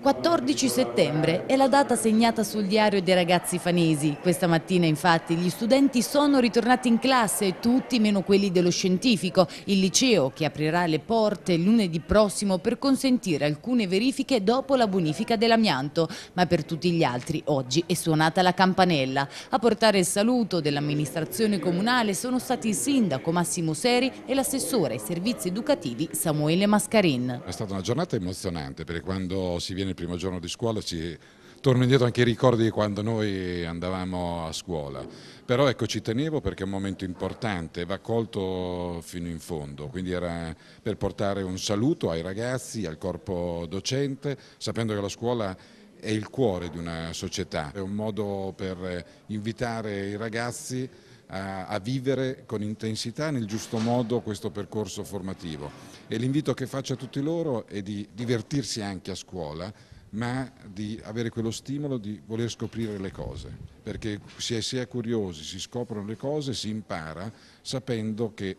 14 settembre è la data segnata sul diario dei ragazzi fanesi. Questa mattina infatti gli studenti sono ritornati in classe, tutti meno quelli dello scientifico, il liceo che aprirà le porte lunedì prossimo per consentire alcune verifiche dopo la bonifica dell'amianto, ma per tutti gli altri oggi è suonata la campanella. A portare il saluto dell'amministrazione comunale sono stati il sindaco Massimo Seri e l'assessore ai servizi educativi Samuele Mascarin. È stata una giornata emozionante perché quando si viene bene il primo giorno di scuola, ci torno indietro anche i ricordi di quando noi andavamo a scuola, però ecco ci tenevo perché è un momento importante, va colto fino in fondo, quindi era per portare un saluto ai ragazzi, al corpo docente, sapendo che la scuola è il cuore di una società, è un modo per invitare i ragazzi a, a vivere con intensità nel giusto modo questo percorso formativo e l'invito che faccio a tutti loro è di divertirsi anche a scuola ma di avere quello stimolo di voler scoprire le cose, perché si è, si è curiosi, si scoprono le cose, si impara sapendo che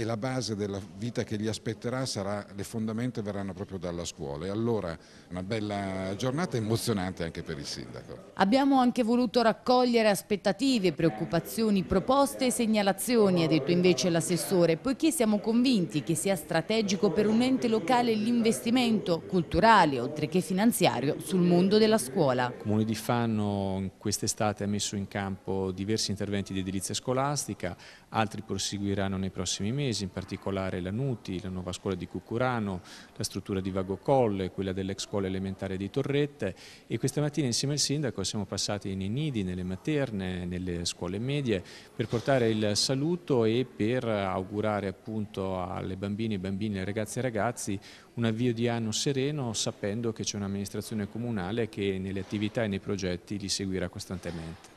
e la base della vita che gli aspetterà sarà, le fondamenta verranno proprio dalla scuola e allora una bella giornata emozionante anche per il sindaco. Abbiamo anche voluto raccogliere aspettative, preoccupazioni, proposte e segnalazioni, ha detto invece l'assessore, poiché siamo convinti che sia strategico per un ente locale l'investimento culturale, oltre che finanziario, sul mondo della scuola. Il Comune di Fanno quest'estate ha messo in campo diversi interventi di edilizia scolastica, altri proseguiranno nei prossimi mesi Veronesi, in particolare la Nuti, la nuova scuola di Cucurano, la struttura di Vago Colle, quella dell'ex scuola elementare di Torrette e questa mattina insieme al sindaco siamo passati nei nidi, nelle materne, nelle scuole medie per portare il saluto e per augurare appunto alle bambine e bambini, alle ragazze e ragazzi un avvio di anno sereno sapendo che c'è un'amministrazione comunale che nelle attività e nei progetti li seguirà costantemente.